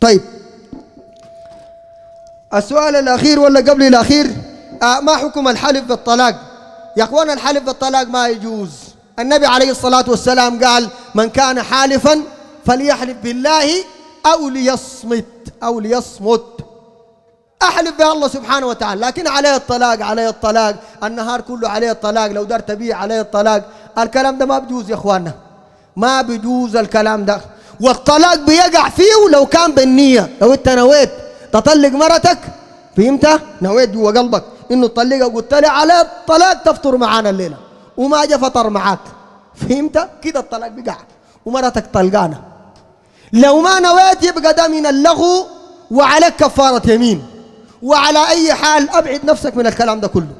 طيب السؤال الأخير ولا قبل الأخير آه، ما حكم الحلف بالطلاق يا أخوان الحلف بالطلاق ما يجوز النبي عليه الصلاة والسلام قال من كان حالفا فليحلف بالله أو ليصمت أو ليصمت أحلف به الله سبحانه وتعالى لكن عليه الطلاق عليه الطلاق النهار كله عليه الطلاق لو دار تبيع عليه الطلاق الكلام ده ما بجوز يا إخواننا ما بجوز الكلام ده والطلاق بيقع فيه لو كان بالنية لو أنت نويت تطلق مرتك فهمت؟ نويت جوا قلبك إنه تطلقها قلت لي على الطلاق تفطر معانا الليلة وما جا فطر معاك فهمت؟ كده الطلاق بيقع ومرتك طلقانة لو ما نويت يبقى ده من اللغو وعليك كفارة يمين وعلى أي حال أبعد نفسك من الكلام ده كله